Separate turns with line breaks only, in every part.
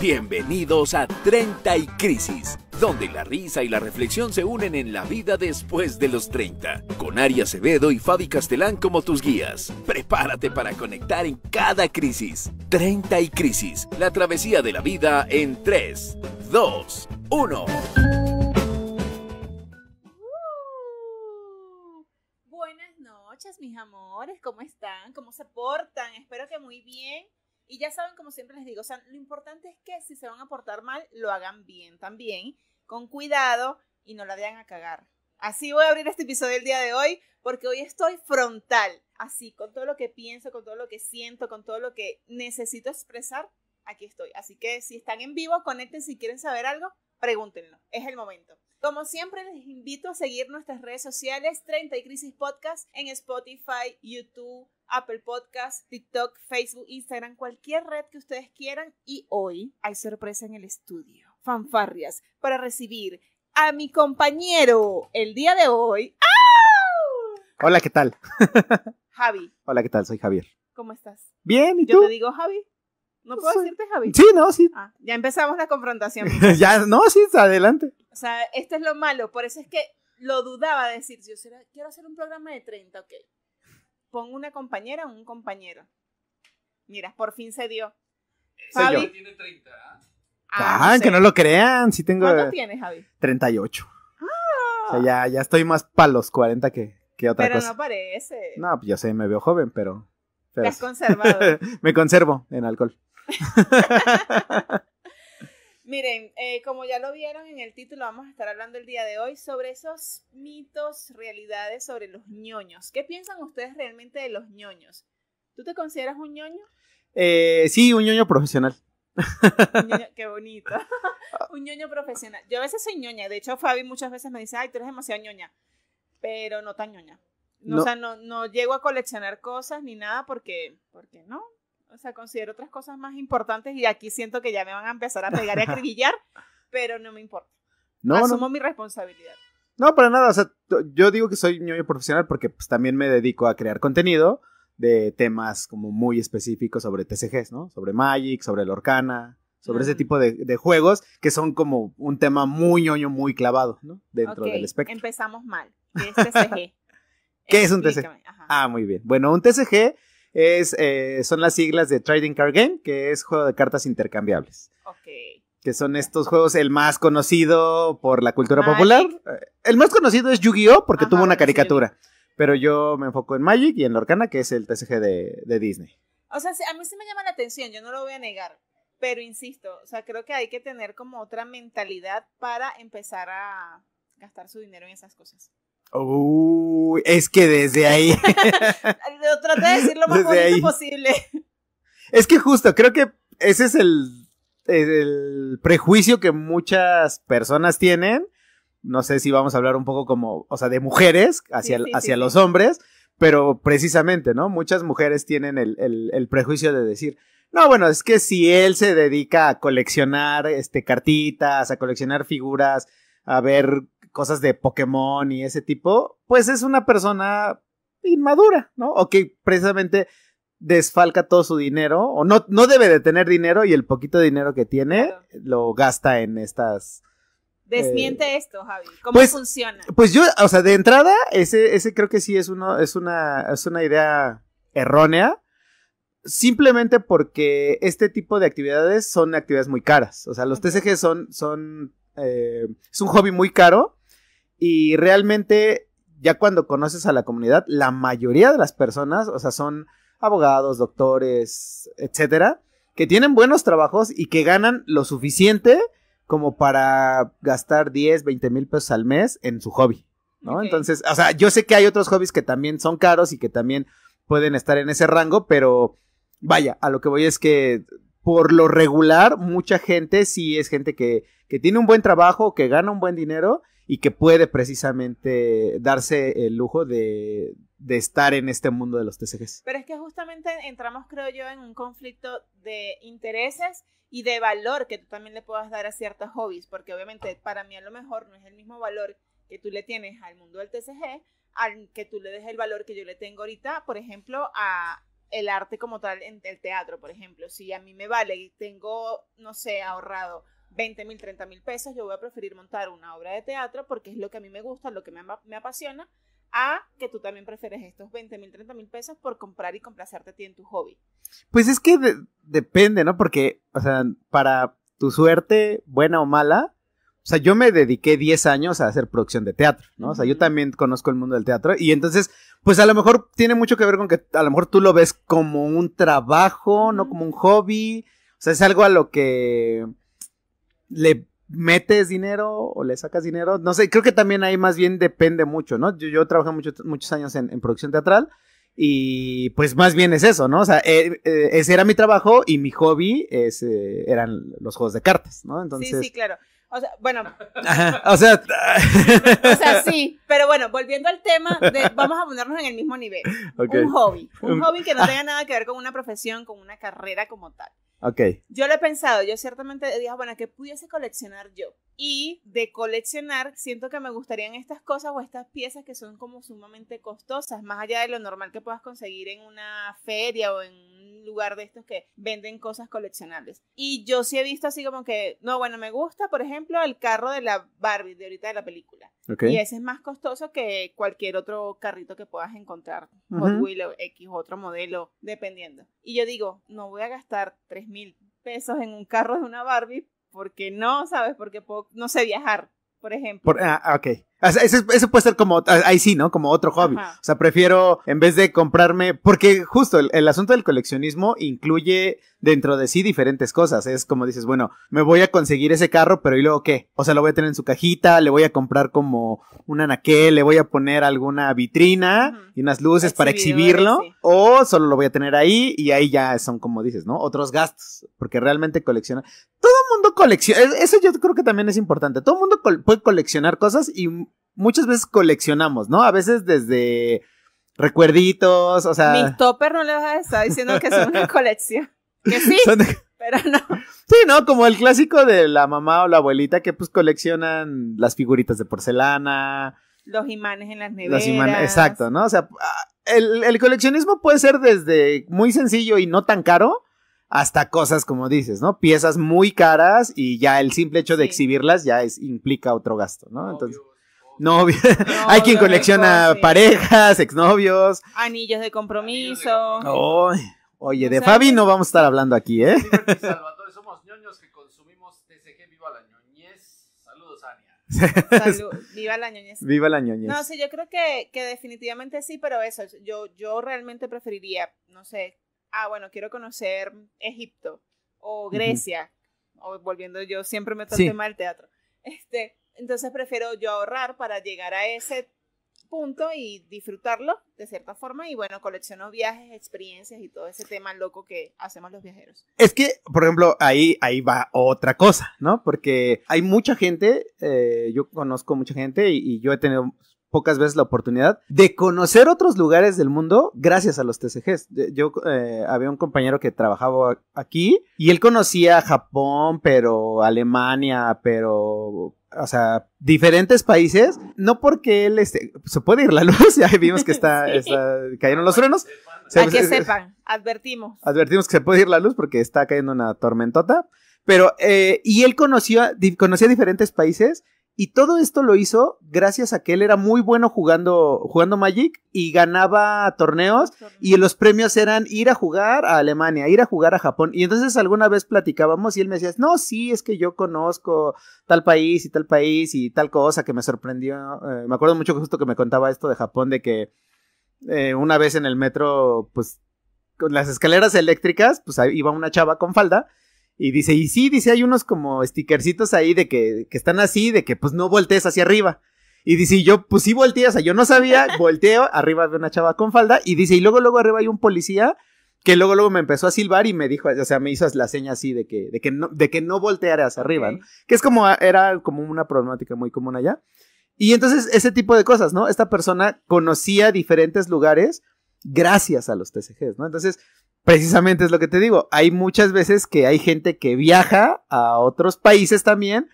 Bienvenidos a 30 y Crisis, donde la risa y la reflexión se unen en la vida después de los 30, con Ari Acevedo y Fabi Castelán como tus guías. Prepárate para conectar en cada crisis. 30 y Crisis, la travesía de la vida en 3, 2, 1.
Buenas noches, mis amores, ¿cómo están? ¿Cómo se portan? Espero que muy bien. Y ya saben, como siempre les digo, o sea, lo importante es que si se van a portar mal, lo hagan bien también, con cuidado y no la vean a cagar. Así voy a abrir este episodio el día de hoy, porque hoy estoy frontal, así, con todo lo que pienso, con todo lo que siento, con todo lo que necesito expresar, aquí estoy. Así que si están en vivo, conecten si quieren saber algo, pregúntenlo, es el momento. Como siempre, les invito a seguir nuestras redes sociales 30 y Crisis Podcast en Spotify, YouTube, Apple Podcast, TikTok, Facebook, Instagram, cualquier red que ustedes quieran. Y hoy hay sorpresa en el estudio. Fanfarrias para recibir a mi compañero el día de hoy.
Hola, ¿qué tal? Javi. Hola, ¿qué tal? Soy Javier. ¿Cómo estás? Bien, ¿y tú? Yo te
digo Javi. ¿No puedo decirte Javi? Sí, no, sí. Ah, ya empezamos la confrontación.
ya, no, sí, adelante.
O sea, esto es lo malo. Por eso es que lo dudaba decir, yo quiero hacer un programa de 30, ok. Pongo una compañera o un compañero. Mira, por fin se dio. Eh, Fabi tiene 30. Ah,
ah, ah que no lo crean, sí tengo. ¿Cuánto tienes, Javi? 38. Ah. O sea, ya, ya estoy más para los 40 que, que otra cosa. Pero no parece. No, pues yo sé, me veo joven, pero. pero... conservado. me conservo en alcohol.
Miren, eh, como ya lo vieron en el título, vamos a estar hablando el día de hoy sobre esos mitos, realidades sobre los ñoños. ¿Qué piensan ustedes realmente de los ñoños? ¿Tú te consideras un ñoño?
Eh, sí, un ñoño profesional.
qué bonito. un ñoño profesional. Yo a veces soy ñoña. De hecho, Fabi muchas veces me dice, ay, tú eres demasiado ñoña. Pero no tan ñoña. O sea, no, no llego a coleccionar cosas ni nada porque, porque no, o sea, considero otras cosas más importantes y aquí siento que ya me van a empezar a pegar y a acribillar, pero no me importa. No, Asumo mi responsabilidad.
No, para nada. O sea, yo digo que soy ñoño profesional porque pues, también me dedico a crear contenido de temas como muy específicos sobre TCGs, ¿no? Sobre Magic, sobre Lorcana, sobre ese mm. tipo de, de, juegos que son como un tema muy ñoño, muy clavado, ¿no? Dentro del espectro.
Empezamos mal. ¿Qué es TCG?
¿Qué es un TCG? Ah, muy bien. Bueno, un TCG es, eh, son las siglas de Trading Card Game, que es juego de cartas intercambiables. Que son estos juegos, el más conocido por la cultura popular. Eh, el más conocido es Yu-Gi-Oh! porque tuvo una caricatura. Pero yo me enfoco en Magic y en Lorcana, que es el TCG de, de Disney.
O sea, a mí sí me llama la atención, yo no lo voy a negar. Pero insisto, o sea, creo que hay que tener como otra mentalidad para empezar a gastar su dinero en esas cosas. Uy,
es que desde ahí.
traté de decir lo más posible.
Es que justo, creo que ese es el, el, prejuicio que muchas personas tienen. No sé si vamos a hablar un poco como, o sea, de mujeres hacia, hacia los hombres, pero precisamente, ¿no? Muchas mujeres tienen el, prejuicio de decir, no, bueno, es que si él se dedica a coleccionar este, cartitas, a coleccionar figuras, a ver cosas de Pokémon y ese tipo, pues es una persona inmadura, ¿no? O que precisamente desfalca todo su dinero, o no, no debe de tener dinero y el poquito dinero que tiene lo gasta en estas... Desmiente
eh, esto, Javi. ¿Cómo pues, funciona?
Pues yo, o sea, de entrada, ese, ese creo que sí es, uno, es, una, una idea errónea simplemente porque este tipo de actividades son actividades muy caras. O sea, los TCG son, son eh, es un hobby muy caro y realmente, ya cuando conoces a la comunidad, la mayoría de las personas, o sea, son abogados, doctores, etcétera, que tienen buenos trabajos y que ganan lo suficiente como para gastar 10, 20 mil pesos al mes en su hobby, ¿no? Entonces, o sea, yo sé que hay otros hobbies que también son caros y que también pueden estar en ese rango, pero vaya, a lo que voy es que por lo regular, mucha gente sí es gente que, tiene un buen trabajo, que gana un buen dinero y que puede precisamente darse el lujo de, estar en este mundo de los TCGs.
Pero es que justamente entramos, creo yo, en un conflicto de intereses y de valor que tú también le puedas dar a ciertos hobbies, porque obviamente para mí a lo mejor no es el mismo valor que tú le tienes al mundo del TCG, al que tú le des el valor que yo le tengo ahorita, por ejemplo, a, el arte como tal en el teatro, por ejemplo. Si a mí me vale y tengo, no sé, ahorrado 20 mil, 30 mil pesos, yo voy a preferir montar una obra de teatro porque es lo que a mí me gusta, lo que me, apasiona, a que tú también prefieres estos 20 mil, 30 mil pesos por comprar y complacerte a en tu hobby. Pues es que
depende, ¿no? Porque, o sea, para tu suerte, buena o mala, o sea, yo me dediqué 10 años a hacer producción de teatro, ¿no? O sea, yo también conozco el mundo del teatro y entonces, pues a lo mejor tiene mucho que ver con que a lo mejor tú lo ves como un trabajo, no como un hobby. O sea, es algo a lo que le metes dinero o le sacas dinero. No sé, creo que también ahí más bien depende mucho, ¿no? Yo, yo trabajé mucho, muchos años en, producción teatral y pues más bien es eso, ¿no? O sea, eh, eh, ese era mi trabajo y mi hobby eran los juegos de cartas, ¿no? Entonces, sí, sí,
claro. O sea, bueno. o sea. sí. Pero bueno, volviendo al tema, vamos a ponernos en el mismo nivel. Un hobby. Un hobby que no tenga nada que ver con una profesión, con una carrera como tal. Ok. Yo lo he pensado, yo ciertamente dije, ah, bueno, ¿qué pudiese coleccionar yo? y de coleccionar, siento que me gustarían estas cosas o estas piezas que son como sumamente costosas, más allá de lo normal que puedas conseguir en una feria o en un lugar de estos que venden cosas coleccionables. Y yo sí he visto así como que, no, bueno, me gusta, por ejemplo, el carro de la Barbie de ahorita de la película. Y ese es más costoso que cualquier otro carrito que puedas encontrar, uh willow Hot X, otro modelo, dependiendo. Y yo digo, no voy a gastar 3 mil pesos en un carro de una Barbie porque no, ¿sabes? Porque no sé, viajar, por ejemplo.
Ah, ok. Ah, eso puede ser como, ah, ahí sí, ¿no? Como otro hobby. O sea, prefiero, en vez de comprarme, porque justo el, asunto del coleccionismo incluye dentro de sí diferentes cosas. Es como dices, bueno, me voy a conseguir ese carro, pero ¿y luego qué? O sea, lo voy a tener en su cajita, le voy a comprar como un anaquel, le voy a poner alguna vitrina y unas luces para exhibirlo. O solo lo voy a tener ahí y ahí ya son, como dices, ¿no? Otros gastos. Porque realmente colecciona. Todo el mundo colecciona. E, eso yo creo que también es importante. Todo mundo puede coleccionar cosas y muchas veces coleccionamos, ¿no? A veces desde recuerditos, o sea... Mi
topper no le va a estar diciendo que son una colección. Que sí,
pero no. Sí, ¿no? Como el clásico de la mamá o la abuelita que pues coleccionan las figuritas de porcelana.
Los imanes en las neveras. Los imanes, exacto,
¿no? O sea, el, coleccionismo puede ser desde muy sencillo y no tan caro hasta cosas como dices, ¿no? Piezas muy caras y ya el simple hecho de exhibirlas ya es, implica otro gasto, ¿no? Entonces, novios. No, Hay quien colecciona oh, parejas, exnovios.
Anillos de compromiso.
oye, de Fabi no vamos a estar hablando aquí, ¿eh?
Salvatore, somos ñoños que consumimos TCG Viva la ñoñez. Saludos, Ania. Viva la ñoñez. Viva la ñoñez. No, sí, yo creo que, definitivamente sí, pero eso, yo, yo realmente preferiría, no sé, ah, bueno, quiero conocer Egipto o Grecia, o volviendo yo, siempre me el tema teatro. Este, entonces prefiero yo ahorrar para llegar a ese punto y disfrutarlo de cierta forma y bueno, colecciono viajes, experiencias y todo ese tema loco que hacemos los viajeros.
Es que, por ejemplo, ahí, ahí va otra cosa, ¿no? Porque hay mucha gente, eh, yo conozco mucha gente y, yo he tenido pocas veces la oportunidad de conocer otros lugares del mundo gracias a los TCGs. Yo eh, había un compañero que trabajaba aquí y él conocía Japón, pero Alemania, pero o sea, diferentes países, no porque él este, se puede ir la luz, ya vimos que está, cayeron los frenos Para que sepan,
advertimos.
Advertimos que se puede ir la luz porque está cayendo una tormentota, pero, eh, y él conoció, conocía diferentes países y todo esto lo hizo gracias a que él era muy bueno jugando, jugando Magic y ganaba torneos y los premios eran ir a jugar a Alemania, ir a jugar a Japón. Y entonces alguna vez platicábamos y él me decía, no, sí, es que yo conozco tal país y tal país y tal cosa que me sorprendió. Eh, me acuerdo mucho justo que me contaba esto de Japón, de que eh, una vez en el metro, pues con las escaleras eléctricas, pues iba una chava con falda y dice, y sí, dice, hay unos como stickercitos ahí de que, que están así, de que pues no voltees hacia arriba. Y dice, yo, pues sí volteé, o sea, yo no sabía, volteo, arriba de una chava con falda, y dice, y luego, luego arriba hay un policía que luego, luego me empezó a silbar y me dijo, o sea, me hizo la seña así de que, de que no, de que no volteara hacia arriba, ¿no? Que es como, era como una problemática muy común allá. Y entonces, ese tipo de cosas, ¿no? Esta persona conocía diferentes lugares gracias a los TCGs, ¿no? Entonces, precisamente es lo que te digo. Hay muchas veces que hay gente que viaja a otros países también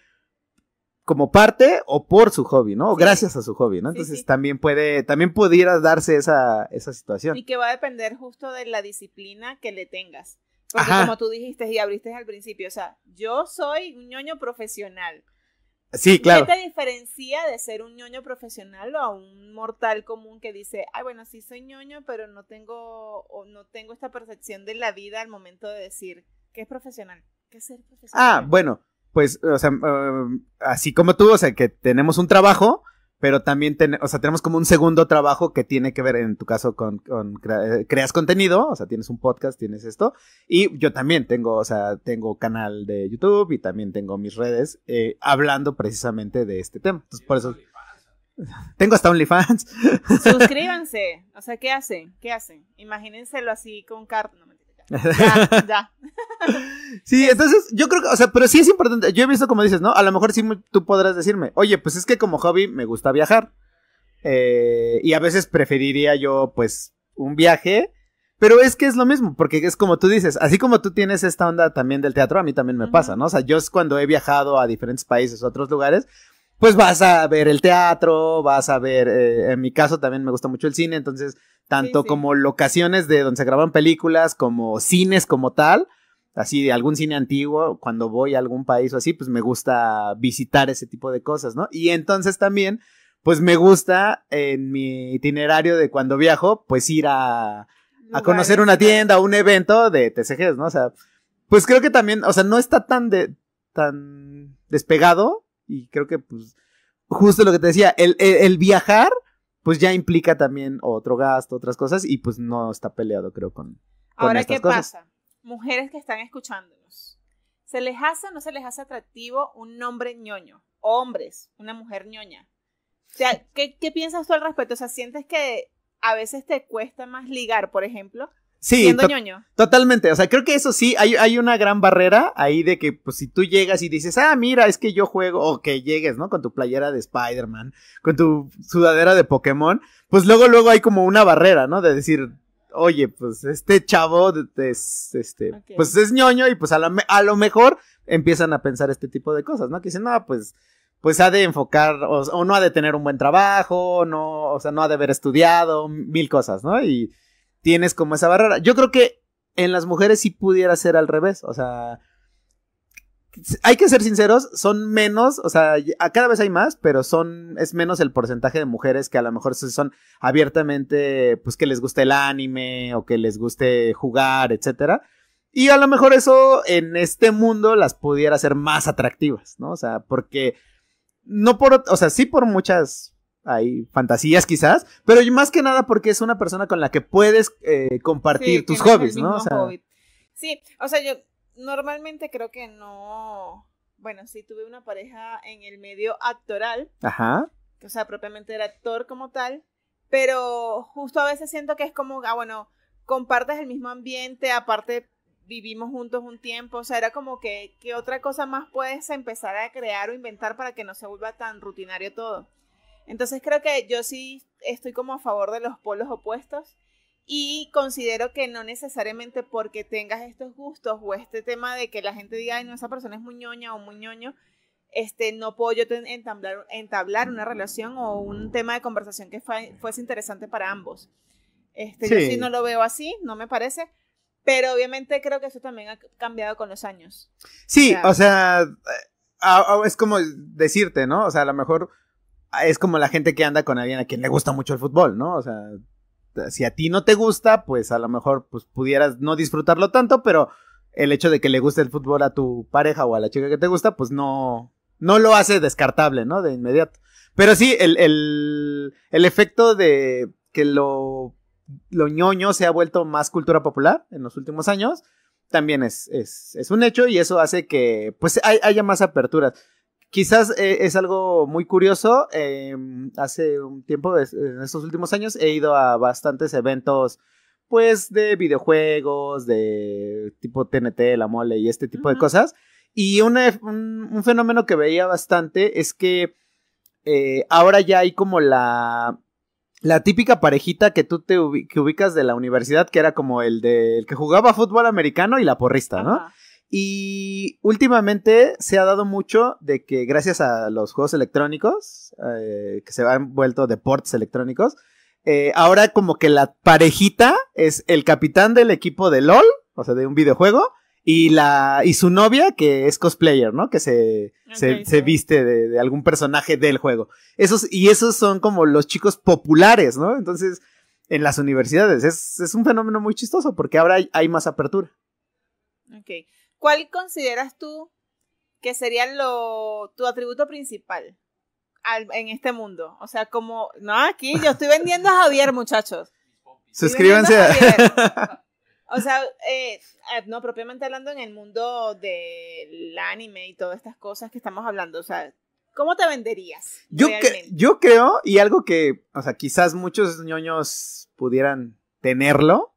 como parte o por su hobby, ¿no? O gracias a su hobby, ¿no? Entonces también puede, también pudiera darse esa, esa situación. Y que
va a depender justo de la disciplina que le tengas. Porque como tú dijiste y abriste al principio, o sea, yo soy un ñoño profesional.
Sí, claro. ¿Qué te
diferencia de ser un ñoño profesional o a un mortal común que dice, ay, bueno, sí soy ñoño, pero no tengo, o no tengo esta percepción de la vida al momento de decir qué es profesional? ¿Qué es ser
profesional? Ah, bueno, pues, o sea, mm, ah, así como tú, o sea, que tenemos un trabajo, pero también o sea, tenemos como un segundo trabajo que tiene que ver, en tu caso, con, con eh, creas contenido, o sea, tienes un podcast, tienes esto, y yo también tengo, o sea, tengo canal de YouTube y también tengo mis redes eh, hablando precisamente de este tema. Entonces, por eso... Tengo hasta OnlyFans.
Suscríbanse. O sea, ¿qué hacen? ¿Qué hacen? Imagínenselo así con cartas.
sí, entonces yo creo que, o sea, pero sí es importante. Yo he visto como dices, ¿no? A lo mejor sí tú podrás decirme, oye, pues es que como hobby me gusta viajar. Eh, y a veces preferiría yo, pues, un viaje. Pero es que es lo mismo, porque es como tú dices, así como tú tienes esta onda también del teatro, a mí también me pasa, ¿no? O sea, yo es cuando he viajado a diferentes países, a otros lugares, pues vas a ver el teatro, vas a ver, eh, en mi caso también me gusta mucho el cine, entonces tanto como locaciones de donde se graban películas, como cines como tal, así de algún cine antiguo, cuando voy a algún país o así, pues me gusta visitar ese tipo de cosas, ¿no? Y entonces también, pues me gusta en mi itinerario de cuando viajo, pues ir a, a conocer una tienda, un evento de TCGs, ¿no? O sea, pues creo que también, o sea, no está tan de, tan despegado y creo que, pues, justo lo que te decía, el, viajar, pues ya implica también otro gasto, otras cosas, y pues no está peleado, creo, con... Ahora, ¿qué pasa?
Mujeres que están escuchándonos, ¿se les hace o no se les hace atractivo un hombre ñoño? Hombres, una mujer ñoña. O sea, ¿qué, ¿qué piensas tú al respecto? O sea, ¿sientes que a veces te cuesta más ligar, por ejemplo, Sí,
totalmente. O sea, creo que eso sí, hay, hay, una gran barrera ahí de que, pues, si tú llegas y dices, ah, mira, es que yo juego, o que llegues, ¿no? Con tu playera de Spider-Man, con tu sudadera de Pokémon, pues luego, luego hay como una barrera, ¿no? De decir, oye, pues, este chavo es, este, pues es ñoño y pues a, a lo mejor empiezan a pensar este tipo de cosas, ¿no? Que dicen, no, pues, pues ha de enfocar, o, no ha de tener un buen trabajo, no, o sea, no ha de haber estudiado, mil cosas, ¿no? Y tienes como esa barrera. Yo creo que en las mujeres sí pudiera ser al revés, o sea, hay que ser sinceros, son menos, o sea, cada vez hay más, pero son, es menos el porcentaje de mujeres que a lo mejor son abiertamente, pues que les guste el anime o que les guste jugar, etcétera. Y a lo mejor eso en este mundo las pudiera hacer más atractivas, ¿no? O sea, porque no por, o sea, sí por muchas hay fantasías quizás, pero más que nada porque es una persona con la que puedes eh, compartir tus hobbies, ¿no?
Sí, o sea, yo normalmente creo que no, bueno, sí tuve una pareja en el medio actoral, Ajá. o sea, propiamente era actor como tal, pero justo a veces siento que es como, ah, bueno, compartes el mismo ambiente, aparte vivimos juntos un tiempo, o sea, era como que, ¿qué otra cosa más puedes empezar a crear o inventar para que no se vuelva tan rutinario todo? Entonces creo que yo sí estoy como a favor de los polos opuestos y considero que no necesariamente porque tengas estos gustos o este tema de que la gente diga, no, esa persona es muy o muy ñoño, este, no puedo yo entablar, una relación o un tema de conversación que fuese interesante para ambos. Este, Yo sí no lo veo así, no me parece. Pero obviamente creo que eso también ha cambiado con los años.
Sí, o sea, eh, es como decirte, ¿no? O sea, a lo mejor es como la gente que anda con alguien a quien le gusta mucho el fútbol, ¿no? O sea, si a ti no te gusta, pues a lo mejor pues, pudieras no disfrutarlo tanto, pero el hecho de que le guste el fútbol a tu pareja o a la chica que te gusta, pues no, no lo hace descartable, ¿no? De inmediato. Pero sí, el, efecto de que lo, lo ñoño se ha vuelto más cultura popular en los últimos años, también es, es, un hecho y eso hace que pues haya más aperturas. Quizás eh, es algo muy curioso. Em, hace un tiempo, en estos últimos años, he ido a bastantes eventos, pues, de videojuegos, de tipo TNT, la mole y este tipo de cosas. Y un, fenómeno que veía bastante es que eh, ahora ya hay como la, típica parejita que tú te ubicas de la universidad, que era como el que jugaba fútbol americano y la porrista, ¿no? Y últimamente se ha dado mucho de que gracias a los juegos electrónicos, eh, que se han vuelto deportes electrónicos, eh, ahora como que la parejita es el capitán del equipo de LOL, o sea, de un videojuego, y la y su novia que es cosplayer, ¿no? Que se, viste de, algún personaje del juego. Esos y esos son como los chicos populares, ¿no? Entonces, en las universidades es, un fenómeno muy chistoso porque ahora hay, hay más apertura.
Ok. ¿Cuál consideras tú que sería tu atributo principal en este mundo? O sea, como, no, aquí yo estoy vendiendo a Javier, muchachos. Suscríbanse. o sea, eh, eh, no, propiamente hablando en el mundo del anime y todas estas cosas que estamos hablando, o sea, ¿cómo te venderías? Yo,
creo, y algo que, o sea, quizás muchos ñoños pudieran tenerlo,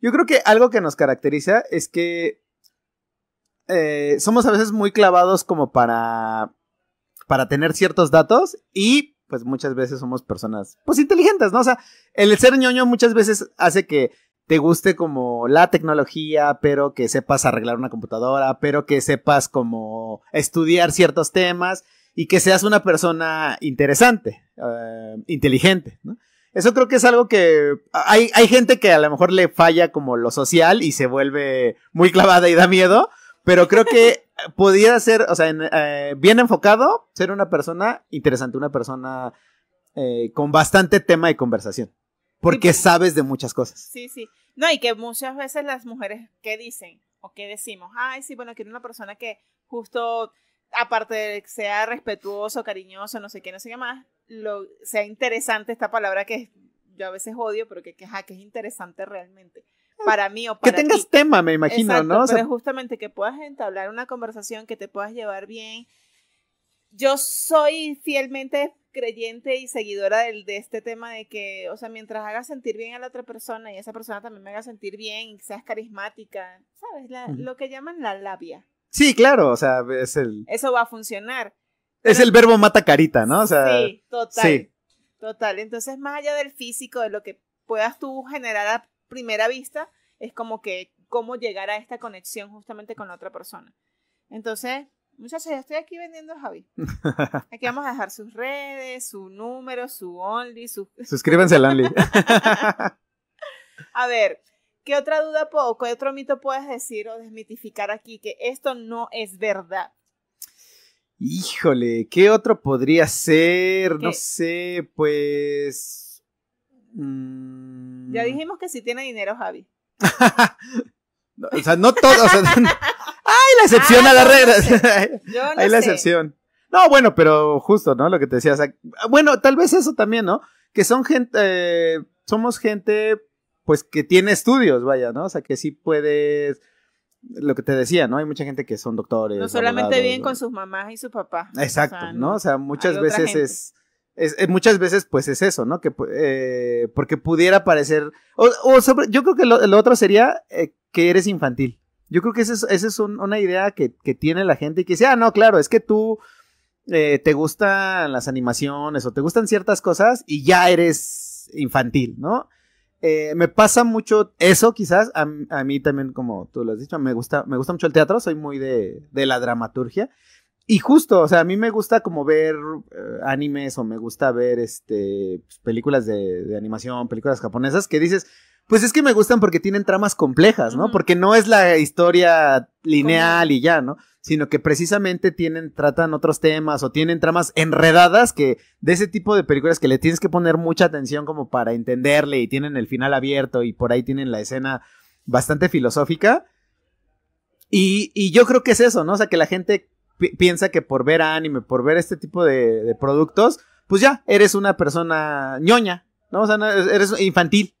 yo creo que algo que nos caracteriza es que eh, somos a veces muy clavados como para, para tener ciertos datos y pues muchas veces somos personas pues inteligentes, ¿no? O sea, el ser ñoño muchas veces hace que te guste como la tecnología, pero que sepas arreglar una computadora, pero que sepas como estudiar ciertos temas y que seas una persona interesante, eh, inteligente, ¿no? Eso creo que es algo que hay, hay gente que a lo mejor le falla como lo social y se vuelve muy clavada y da miedo, pero creo que podría ser, o sea, eh, bien enfocado, ser una persona interesante, una persona eh, con bastante tema de conversación. Porque sabes de muchas cosas.
Sí, sí. No, y que muchas veces las mujeres, ¿qué dicen? ¿O qué decimos? Ay, sí, bueno, quiero una persona que justo, aparte de que sea respetuoso, cariñoso, no sé qué, no sé qué más, lo, sea interesante esta palabra que yo a veces odio, pero que, que es interesante realmente para mí o para Que tengas tema, me imagino, ¿no? O justamente que puedas entablar una conversación, que te puedas llevar bien. Yo soy fielmente creyente y seguidora del, de este tema de que, o sea, mientras hagas sentir bien a la otra persona y esa persona también me haga sentir bien y seas carismática, ¿sabes? Lo que llaman la labia.
Sí, claro, o sea, es el...
Eso va a funcionar. Es el
verbo mata carita, ¿no? O sea, sí, total. Sí.
Total. Entonces, más allá del físico, de lo que puedas tú generar a primera vista es como que cómo llegar a esta conexión justamente con la otra persona. Entonces, muchachos, ya estoy aquí vendiendo a Javi. Aquí vamos a dejar sus redes, su número, su only, su... Suscríbanse al only. a ver, ¿qué otra duda o qué otro mito puedes decir o desmitificar aquí? Que esto no es verdad.
Híjole, ¿qué otro podría ser? No sé, pues
Mm. Ya dijimos que si tiene dinero, Javi.
o sea, no todo. O
¡Ay, la excepción ah, a la regla! Hay la excepción.
No, bueno, pero justo, ¿no? Lo que te decía. bueno, tal vez eso también, ¿no? Que son gente. Eh, somos gente, pues, que tiene estudios, vaya, ¿no? O sea, que sí puedes lo que te decía, ¿no? Hay mucha gente que son doctores. No solamente viven
con sus mamás y su papá Exacto, ¿no?
O sea, muchas veces es, es, eh, muchas veces pues es eso, ¿no? Que, eh, porque pudiera parecer, o, yo creo que lo, otro sería eh, que eres infantil. Yo creo que esa es, es una idea que, tiene la gente y que dice, ah, no, claro, es que tú te gustan las animaciones o te gustan ciertas cosas y ya eres infantil, ¿no? me pasa mucho eso, quizás, a, mí también, como tú lo has dicho, me gusta, me gusta mucho el teatro, soy muy de, de la dramaturgia. Y justo, o sea, a mí me gusta como ver eh, animes o me gusta ver este, pues, películas de, animación, películas japonesas que dices, pues es que me gustan porque tienen tramas complejas, ¿no? Porque no es la historia lineal y ya, ¿no? Sino que precisamente tienen, tratan otros temas o tienen tramas enredadas que de ese tipo de películas que le tienes que poner mucha atención como para entenderle y tienen el final abierto y por ahí tienen la escena bastante filosófica. Y, y yo creo que es eso, ¿no? O sea, que la gente piensa que por ver anime, por ver este tipo de, productos, pues ya eres una persona ñoña, ¿no? O sea, eres infantil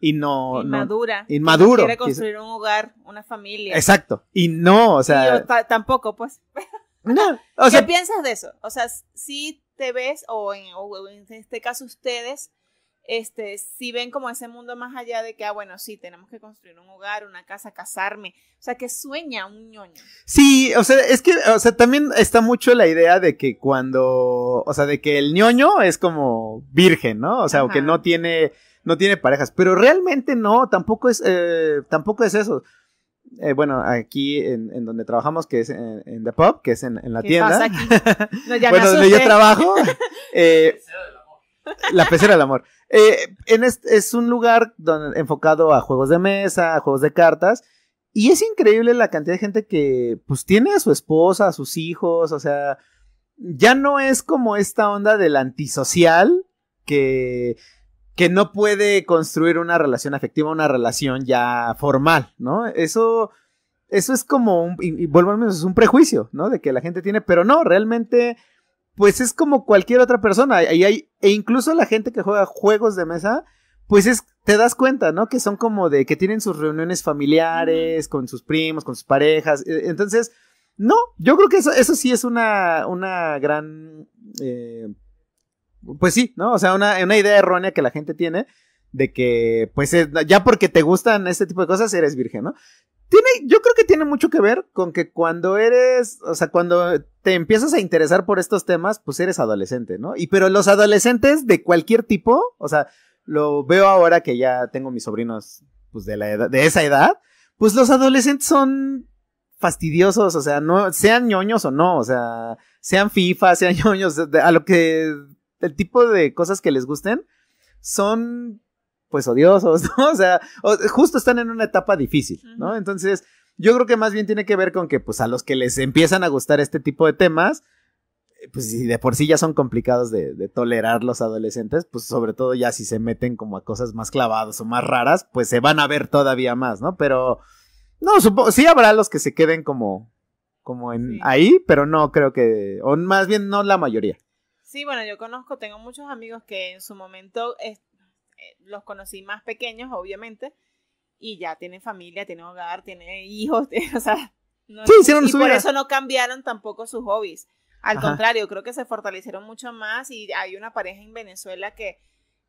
y no inmadura inmaduro quiere construir un
hogar una familia exacto y no o sea tampoco pues no, o qué piensas de eso o sea si te ves o en, este caso ustedes este, si ven como ese mundo más allá de que, ah, bueno, sí, tenemos que construir un hogar, una casa, casarme. O sea, que sueña un ñoño.
Sí, o sea, es que, o sea, también está mucho la idea de que cuando, o sea, de que el ñoño es como virgen, ¿no? O sea, o que no tiene, no tiene parejas, pero realmente no, tampoco es, eh, tampoco es eso. Eh, bueno, aquí en, donde trabajamos, que es en, The Pub, que es en, la ¿Qué tienda. Pasa aquí? bueno, donde yo trabajo. Eh, la pecera del amor. Eh, es un lugar enfocado a juegos de mesa, a juegos de cartas. Y es increíble la cantidad de gente que pues tiene a su esposa, a sus hijos, o sea, ya no es como esta onda del antisocial que, que no puede construir una relación afectiva, una relación ya formal, ¿no? Eso, eso es como, un, y, a menos, es un prejuicio, ¿no? De que la gente tiene, pero no, realmente pues es como cualquier otra persona. hay, e incluso la gente que juega juegos de mesa, pues es, te das cuenta, ¿no? Que son como de que tienen sus reuniones familiares, con sus primos, con sus parejas. E, entonces, no, yo creo que eso, eso sí es una, una gran... Eh, pues sí, ¿no? O sea, una, una idea errónea que la gente tiene de que, pues, ya porque te gustan este tipo de cosas, eres virgen, ¿no? Tiene, yo creo que tiene mucho que ver con que cuando eres, o sea, cuando te empiezas a interesar por estos temas, pues eres adolescente, ¿no? Y pero los adolescentes de cualquier tipo, o sea, lo veo ahora que ya tengo mis sobrinos, pues, de la de esa edad, pues los adolescentes son fastidiosos, o sea, no, sean ñoños o no, o sea, sean FIFA, sean ñoños, a lo que, el tipo de cosas que les gusten, son pues odiosos, ¿no? O sea, justo están en una etapa difícil, ¿no? Entonces, yo creo que más bien tiene que ver con que, pues, a los que les empiezan a gustar este tipo de temas, eh, pues si de por sí ya son complicados de, tolerar los adolescentes, pues sobre todo ya si se meten como a cosas más clavadas o más raras, pues se van a ver todavía más, ¿no? Pero no, sí habrá los que se queden como, como en ahí, pero no creo que, o más bien no la mayoría.
Sí, bueno, yo conozco, tengo muchos amigos que en su momento eh, los conocí más pequeños, obviamente, y ya tienen familia, tienen hogar, tienen hijos, o sea, sí, y por eso no cambiaron tampoco sus hobbies. Al contrario, creo que se fortalecieron mucho más y hay una pareja en Venezuela que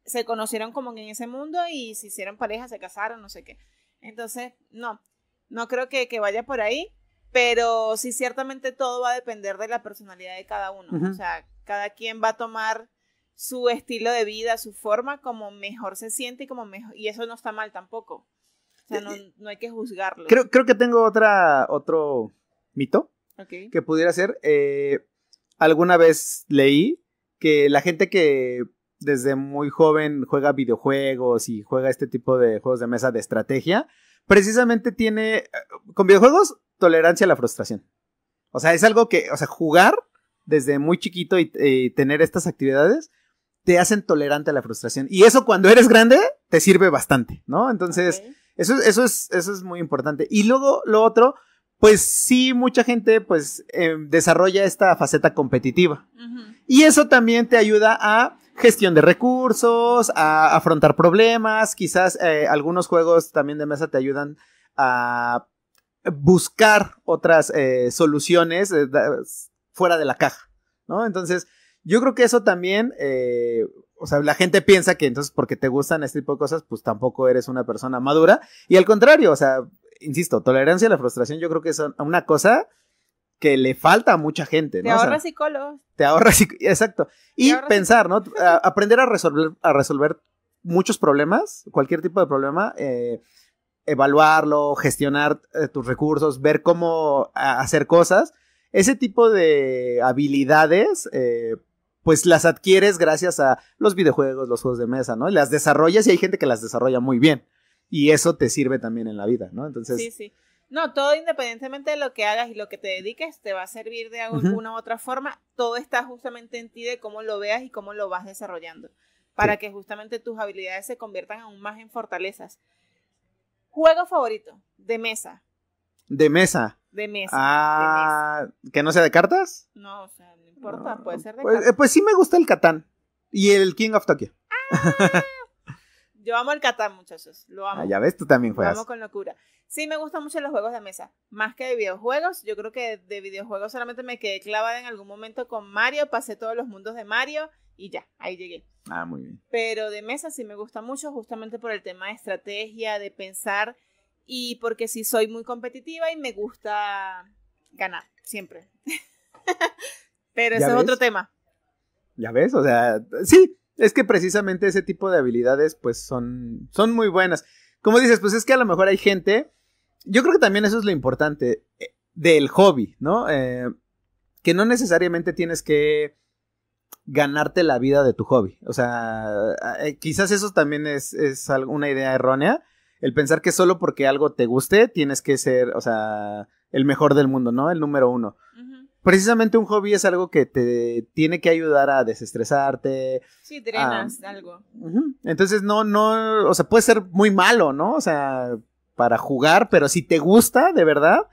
se conocieron como en ese mundo y se hicieron pareja, se casaron, no sé qué. Entonces, no, no creo que, que vaya por ahí, pero sí ciertamente todo va a depender de la personalidad de cada uno. O sea, cada quien va a tomar su estilo de vida, su forma, como mejor se siente y como mejor, y eso no está mal tampoco. O sea, eh, eh, no, hay que juzgarlo. Creo,
creo, que tengo otra, otro mito que pudiera ser. Eh, alguna vez leí que la gente que desde muy joven juega videojuegos y juega este tipo de juegos de mesa de estrategia, precisamente tiene, con videojuegos, tolerancia a la frustración. O sea, es algo que, o sea, jugar desde muy chiquito y tener estas actividades te hacen tolerante a la frustración. Y eso cuando eres grande te sirve bastante, ¿no? Entonces, eso, eso, es, eso es muy importante. Y luego lo otro, pues sí, mucha gente pues eh, desarrolla esta faceta competitiva. Y eso también te ayuda a gestión de recursos, a afrontar problemas, quizás eh, algunos juegos también de mesa te ayudan a buscar otras eh, soluciones fuera de la caja, ¿no? Entonces, yo creo que eso también, eh, o sea, la gente piensa que entonces porque te gustan este tipo de cosas, pues tampoco eres una persona madura. Y al contrario, o sea, insisto, tolerancia a la frustración, yo creo que es una cosa que le falta a mucha gente. Te ahorra
psicólogo.
Te ahorra exacto. Y pensar, ¿no? aprender a resolver, a resolver muchos problemas, cualquier tipo de problema, eh, evaluarlo, gestionar eh, tus recursos, ver cómo hacer cosas. Ese tipo de habilidades pues las adquieres gracias a los videojuegos, los juegos de mesa, ¿no? Las desarrollas y hay gente que las desarrolla muy bien. Y eso te sirve también en la vida, ¿no? Entonces. Sí, sí.
No, todo independientemente de lo que hagas y lo que te dediques, te va a servir de alguna u otra forma. Todo está justamente en ti de cómo lo veas y cómo lo vas desarrollando. Para que justamente tus habilidades se conviertan aún más en fortalezas. Juego favorito de mesa.
De mesa. De mesa. Ah, ¿que no sea de cartas?
No, o sea, no importa, puede ser de pues, cartas. Eh,
pues sí me gusta el Catán y el King of Tokyo. Ah.
yo amo el Catán, muchachos, lo amo. Ah, ya ves, tú también juegas. Lo con locura. Sí, me gustan mucho los juegos de mesa, más que de videojuegos. Yo creo que de videojuegos solamente me quedé clavada en algún momento con Mario, pasé todos los mundos de Mario y ya, ahí llegué. Ah, muy bien. Pero de mesa sí me gusta mucho, justamente por el tema de estrategia, de pensar y porque sí soy muy competitiva y me gusta ganar, siempre. Pero ese es otro tema.
Ya ves, o sea, sí, es que precisamente ese tipo de habilidades pues son, son muy buenas. Como dices, pues es que a lo mejor hay gente, yo creo que también eso es lo importante eh, del hobby, ¿no? Eh, que no necesariamente tienes que ganarte la vida de tu hobby. O sea, eh, quizás eso también es, es idea errónea el pensar que solo porque algo te guste tienes que ser, o sea, el mejor del mundo, ¿no? El número uno. Precisamente un hobby es algo que te tiene que ayudar a desestresarte. Sí, drenas algo. Entonces, no, no, o sea, puede ser muy malo, ¿no? O sea, para jugar, pero si te gusta, de verdad,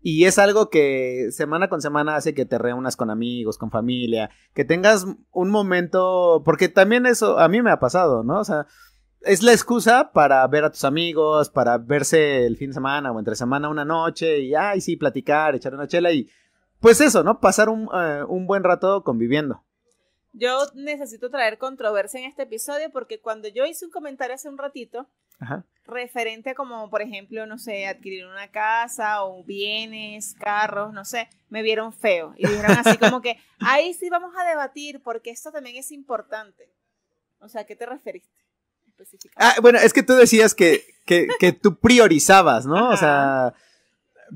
y es algo que semana con semana hace que te reúnas con amigos, con familia, que tengas un momento, porque también eso a mí me ha pasado, ¿no? O sea, es la excusa para ver a tus amigos, para verse el fin de semana o entre semana una noche y, ay, sí, platicar, echar una chela y, pues eso, ¿no? Pasar un, eh, buen rato conviviendo.
Yo necesito traer controversia en este episodio porque cuando yo hice un comentario hace un ratito, referente a como, por ejemplo, no sé, adquirir una casa o bienes, carros, no sé, me vieron feo y dijeron así como que, ahí sí vamos a debatir porque esto también es importante. O sea, ¿a qué te referiste?
Ah, bueno, es que tú decías que, tú priorizabas, ¿no? O sea,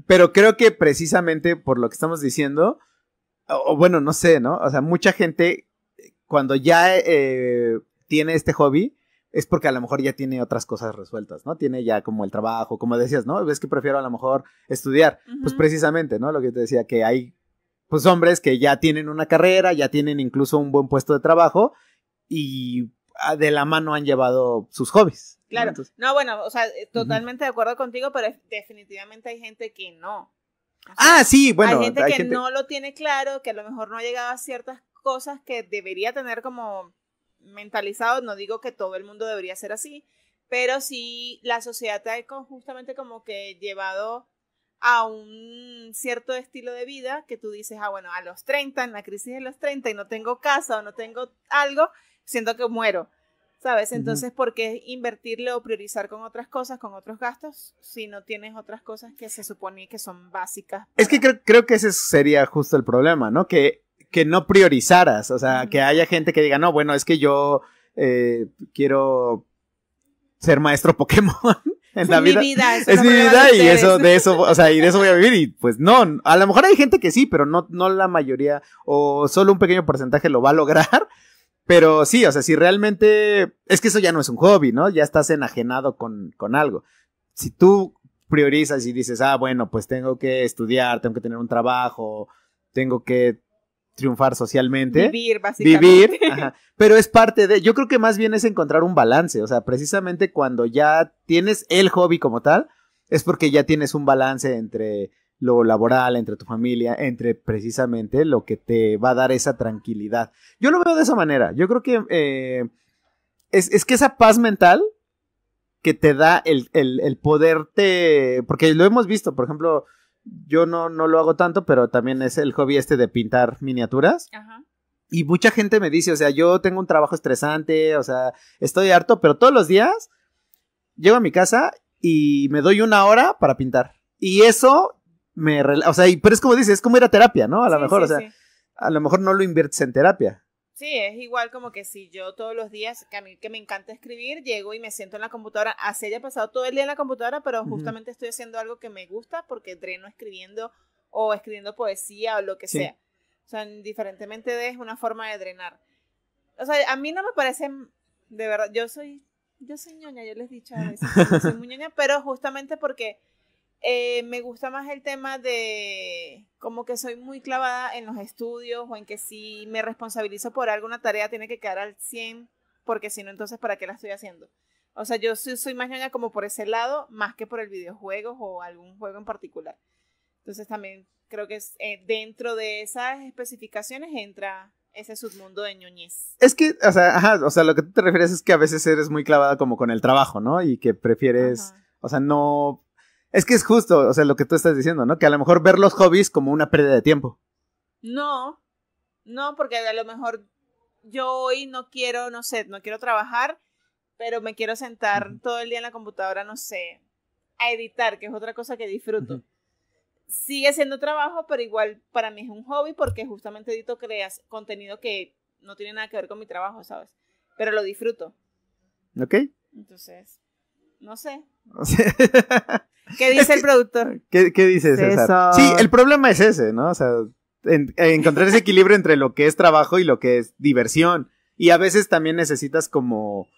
pero creo que precisamente por lo que estamos diciendo, o, bueno, no sé, ¿no? O sea, mucha gente cuando ya eh, tiene este hobby, es porque a lo mejor ya tiene otras cosas resueltas, ¿no? Tiene ya como el trabajo, como decías, ¿no? Ves que prefiero a lo mejor estudiar. Pues precisamente, ¿no? Lo que te decía, que hay, pues hombres que ya tienen una carrera, ya tienen incluso un buen puesto de trabajo y de la mano han llevado sus hobbies. Claro.
¿no? bueno, o sea, eh, totalmente de acuerdo contigo, pero definitivamente hay gente que no.
ah, sí, bueno. Hay gente que no lo
tiene claro, que a lo mejor no ha llegado a ciertas cosas que debería tener como mentalizado. No digo que todo el mundo debería ser así, pero sí la sociedad te ha justamente como que llevado a un cierto estilo de vida que tú dices, ah, bueno, a los 30, en la crisis de los 30 y no tengo casa o no tengo algo, siento que muero, ¿sabes? Entonces, ¿por qué invertirle o priorizar con otras cosas, con otros gastos, si no tienes otras cosas que se supone que son básicas?
Es que creo, que ese sería justo el problema, ¿no? Que, que no priorizaras, o sea, que haya gente que diga, no, bueno, es que yo eh, quiero ser maestro Pokémon. en la vida. Mi vida es mi vida y eso de eso, y de eso voy a vivir y pues no, a lo mejor hay gente que sí, pero no no la mayoría o solo un pequeño porcentaje lo va a lograr pero sí, o sea, si realmente es que eso ya no es un hobby, ¿no? Ya estás enajenado con, con algo. Si tú priorizas y dices, ah, bueno, pues tengo que estudiar, tengo que tener un trabajo, tengo que triunfar socialmente. Vivir, básicamente. Vivir. Ajá. Pero es parte de. Yo creo que más bien es encontrar un balance. O sea, precisamente cuando ya tienes el hobby como tal, es porque ya tienes un balance entre lo laboral, entre tu familia, entre precisamente lo que te va a dar esa tranquilidad. Yo lo veo de esa manera. Yo creo que eh, es, que esa paz mental que te da el, el, el poderte, porque lo hemos visto, por ejemplo, yo no, no lo hago tanto, pero también es el hobby este de pintar miniaturas. Y mucha gente me dice, o sea, yo tengo un trabajo estresante, o sea, estoy harto, pero todos los días llego a mi casa y me doy una hora para pintar. Y eso me, o pero es como dices, es como ir a terapia, ¿no? A lo mejor, o sea, a lo mejor no lo inviertes en terapia.
Sí, es igual como que si yo todos los días, que a mí me encanta escribir, llego y me siento en la computadora, así haya pasado todo el día en la computadora, pero justamente estoy haciendo algo que me gusta porque dreno escribiendo o escribiendo poesía o lo que sea. O sea, indiferentemente de es una forma de drenar. O sea, a mí no me parece, de verdad, yo soy, yo soy ñoña, yo les he dicho a veces, soy muy ñoña, pero justamente porque eh, me gusta más el tema de como que soy muy clavada en los estudios o en que si me responsabilizo por alguna tarea tiene que quedar al 100 porque si no entonces para qué la estoy haciendo. O sea, yo soy, más ñoña como por ese lado más que por el videojuego o algún juego en particular. Entonces también creo que es, eh, dentro de esas especificaciones entra ese submundo de
ñoñez. Es que, o sea, o sea, lo que te refieres es que a veces eres muy clavada como con el trabajo, ¿no? Y que prefieres, o sea, no es que es justo, o sea, lo que tú estás diciendo, ¿no? Que a lo mejor ver los hobbies como una pérdida de tiempo.
No, no, porque a lo mejor yo hoy no quiero, no sé, no quiero trabajar, pero me quiero sentar todo el día en la computadora, no sé, a editar, que es otra cosa que disfruto. Sigue siendo trabajo, pero igual para mí es un hobby porque justamente edito creas contenido que no tiene nada que ver con mi trabajo, ¿sabes? Pero lo disfruto. Ok. Entonces. No sé. ¿Qué dice el productor?
¿Qué, dice Sí, el problema es ese, ¿no? O sea, encontrar ese equilibrio entre lo que es trabajo y lo que es diversión. Y a veces también necesitas como,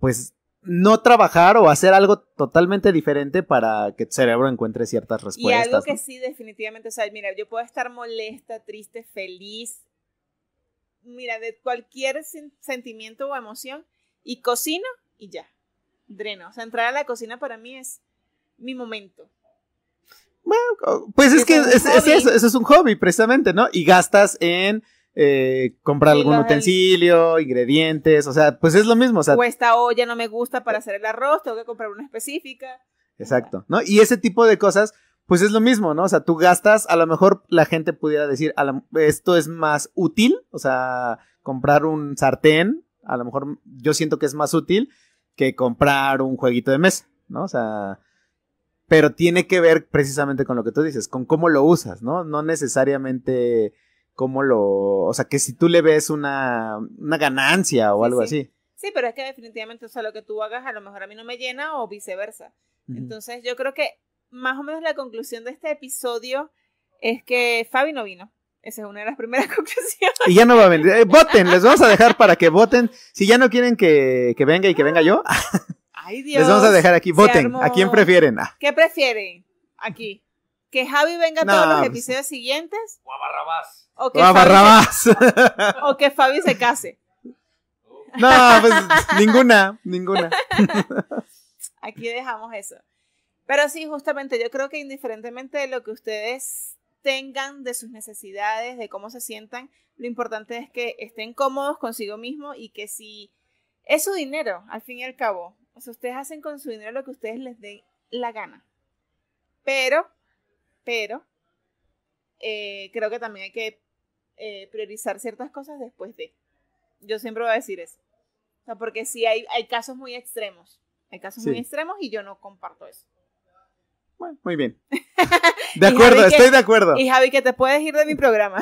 pues, no trabajar o hacer algo totalmente diferente para que tu cerebro encuentre ciertas respuestas. Y algo que
sí, definitivamente, o sea, mira, yo puedo estar molesta, triste, feliz, mira, de cualquier sentimiento o emoción, y cocino y ya dreno, O sea, entrar a la cocina para mí es mi momento.
Bueno, pues es, que eso, es un hobby precisamente, ¿no? Y gastas en eh, comprar algún utensilio, ingredientes, o sea, pues es lo mismo. O, sea,
esta olla oh, no me gusta para hacer el arroz, tengo que comprar una específica.
Exacto, ¿no? Y ese tipo de cosas, pues es lo mismo, ¿no? O sea, tú gastas, a lo mejor la gente pudiera decir, esto es más útil, o sea, comprar un sartén, a lo mejor yo siento que es más útil que comprar un jueguito de mesa, ¿no? O sea, pero tiene que ver precisamente con lo que tú dices, con cómo lo usas, ¿no? No necesariamente cómo lo, o sea, que si tú le ves una, ganancia o algo así.
Sí, pero es que definitivamente, o sea, lo que tú hagas a lo mejor a mí no me llena o viceversa. Entonces, yo creo que más o menos la conclusión de este episodio es que Fabi no vino. Esa es una de las primeras conclusiones. Y ya no
va a venir. Eh, voten, les vamos a dejar para que voten. Si ya no quieren que, venga y que venga yo,
Ay, Dios, les vamos a dejar aquí. Voten, ¿a quién prefieren? Ah. ¿Qué prefieren? Aquí. ¿Que Javi venga a todos los pues, episodios siguientes? O a O, que o que Fabi se case. No, pues
ninguna, ninguna.
Aquí dejamos eso. Pero sí, justamente, yo creo que indiferentemente de lo que ustedes tengan de sus necesidades, de cómo se sientan. Lo importante es que estén cómodos consigo mismo y que si es su dinero, al fin y al cabo, si ustedes hacen con su dinero lo que ustedes les dé la gana. Pero, pero, eh, creo que también hay que eh, priorizar ciertas cosas después de. Yo siempre voy a decir eso. porque si hay, hay casos muy extremos. Hay casos muy extremos y yo no comparto eso. Bueno, muy bien. De acuerdo, estoy de acuerdo. Y Javi, que te puedes ir de mi programa.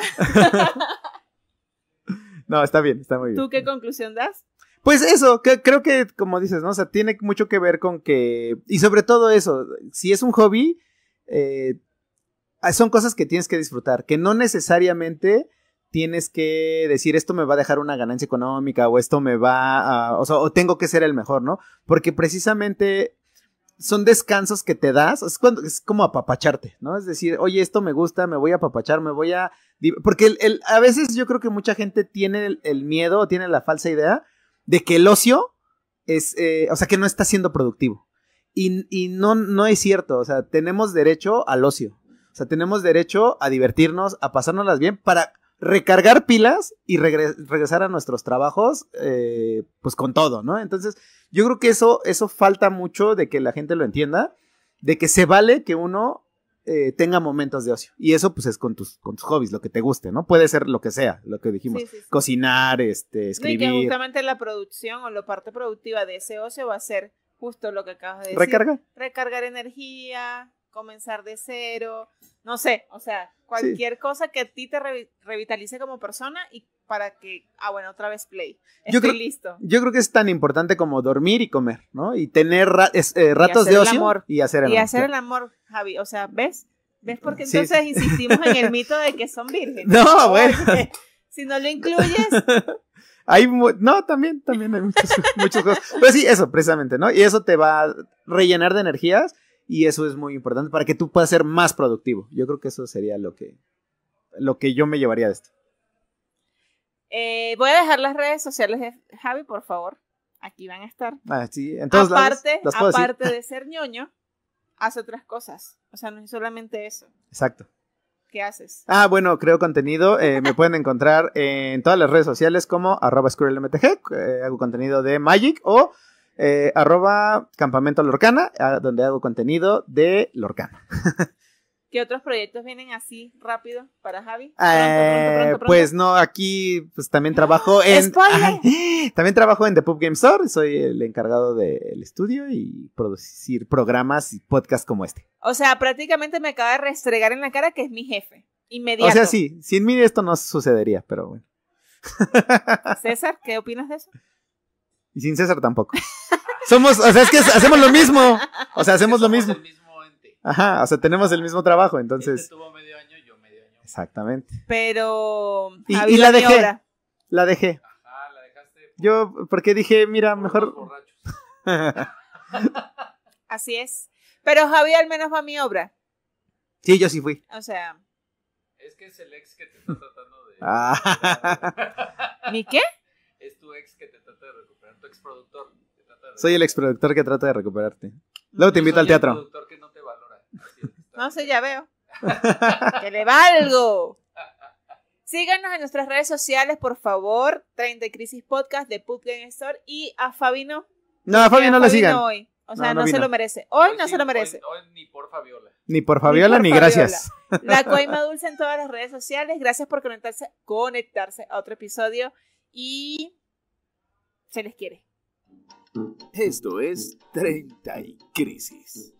no, está bien, está muy bien. ¿Tú
qué conclusión das?
Pues eso, creo que como dices, ¿no? O sea, tiene mucho que ver con que... Y sobre todo eso, si es un hobby, eh, son cosas que tienes que disfrutar, que no necesariamente tienes que decir esto me va a dejar una ganancia económica o esto me va a, o sea, o tengo que ser el mejor, ¿no? Porque precisamente son descansos que te das, es, cuando, es como apapacharte, ¿no? Es decir, oye, esto me gusta, me voy a apapachar, me voy a... Porque el, a veces yo creo que mucha gente tiene el, miedo tiene la falsa idea de que el ocio es, eh, o sea, que no está siendo productivo. Y, no, no es cierto, o sea, tenemos derecho al ocio, o sea, tenemos derecho a divertirnos, a pasárnoslas bien para recargar pilas y regresar a nuestros trabajos, eh, pues con todo, ¿no? Entonces, yo creo que eso, eso falta mucho de que la gente lo entienda, de que se vale que uno eh, tenga momentos de ocio. Y eso, pues, es con tus, con hobbies, lo que te guste, ¿no? Puede ser lo que sea, lo que dijimos. Cocinar, este, escribir. que justamente
la producción o la parte productiva de ese ocio va a ser justo lo que acabas de decir. Recargar. Recargar energía, comenzar de cero, no sé, o sea, cualquier cosa que a ti te revitalice como persona y para que, ah, bueno, otra vez play. Estoy yo listo. Yo
creo que es tan importante como dormir y comer, ¿no? Y tener eh, ratos de ocio amor. y hacer el amor. Y hacer el
amor, Javi, o sea, ¿ves? ¿Ves por qué entonces insistimos en el mito de que son vírgenes? No, bueno. si no lo incluyes,
hay no también también hay muchas cosas pero sí eso precisamente no y eso te va a rellenar de energías y eso es muy importante para que tú puedas ser más productivo. Yo creo que eso sería lo que, lo que yo me llevaría de esto.
Eh, voy a dejar las redes sociales de Javi, por favor. Aquí van a estar. Ah, sí. Entonces, aparte, aparte de ser ñoño, hace otras cosas. O sea, no es solamente eso. Exacto. ¿Qué haces?
Ah, bueno, creo contenido. Eh, me pueden encontrar en todas las redes sociales como arroba eh, hago contenido de Magic o eh, arroba Campamento Lorcana, donde hago contenido de Lorcana.
¿Qué otros proyectos vienen así rápido para Javi? Eh, pues
no, aquí pues también ¡Ah! trabajo en también trabajo en The Pub Game Store, soy el encargado del estudio y producir programas y podcasts como este.
O sea, prácticamente me acaba de restregar en la cara que es mi jefe. Inmediato. O sea, sí,
sin mí esto no sucedería, pero bueno.
César, ¿qué opinas de eso?
Y sin César tampoco. Somos, o sea, es que hacemos lo mismo. O sea, hacemos lo mismo. Ajá, o sea, tenemos el mismo trabajo, este entonces. Este tuvo medio año, yo medio año. Exactamente.
Pero. Y, y la dejé.
La dejé. Ajá, la dejaste. Yo, porque dije, mira, mejor.
Así es. Pero Javi al menos va a mi obra. Sí, yo sí fui. O sea.
Es que es el ex que te está tratando de. Ah. ¿Mi qué?
Es tu ex que te trata de recuperar, tu ex productor. Soy
el exproductor que trata de recuperarte. Luego te invito al teatro.
productor que no te valora. No sé, ya veo. ¡Que le valgo! Síganos en nuestras redes sociales, por favor. 30 Crisis Podcast de Put Game Store y a Fabino.
No, a Fabino no lo sigan. Hoy.
O sea, no, se lo merece. Hoy, no se lo merece. Hoy, ni por Fabiola.
Ni por Fabiola, ni, gracias. La Coima
Dulce en todas las redes sociales. Gracias por conectarse, conectarse a otro episodio. Y se les quiere.
Esto es 30 y Crisis.